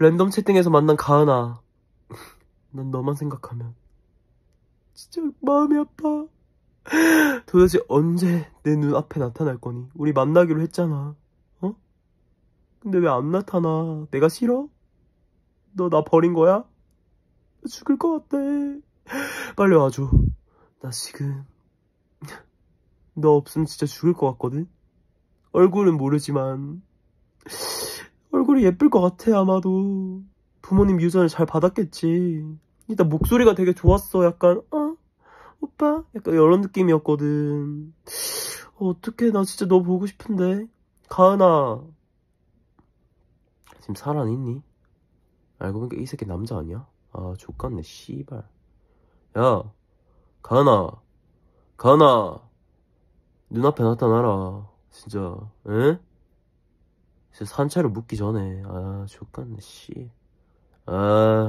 랜덤 채팅에서 만난 가은아. 난 너만 생각하면 진짜 마음이 아파. 도대체 언제 내 눈앞에 나타날 거니? 우리 만나기로 했잖아. 어? 근데 왜 안 나타나? 내가 싫어? 너 나 버린 거야? 죽을 것 같아. 빨리 와줘. 나 지금 너 없으면 진짜 죽을 것 같거든? 얼굴은 모르지만 얼굴이 예쁠 것 같아 아마도 부모님 유전을 잘 받았겠지 일단 목소리가 되게 좋았어 약간 어? 오빠? 약간 이런 느낌이었거든 어, 어떡해 나 진짜 너 보고 싶은데 가은아 지금 살아있니? 알고 보니까 이 새끼 남자 아니야? 아 족같네 씨발 야 가은아 가은아 눈앞에 나타나라 진짜 응? 산채로 묻기 전에 아 죽겠네 씨아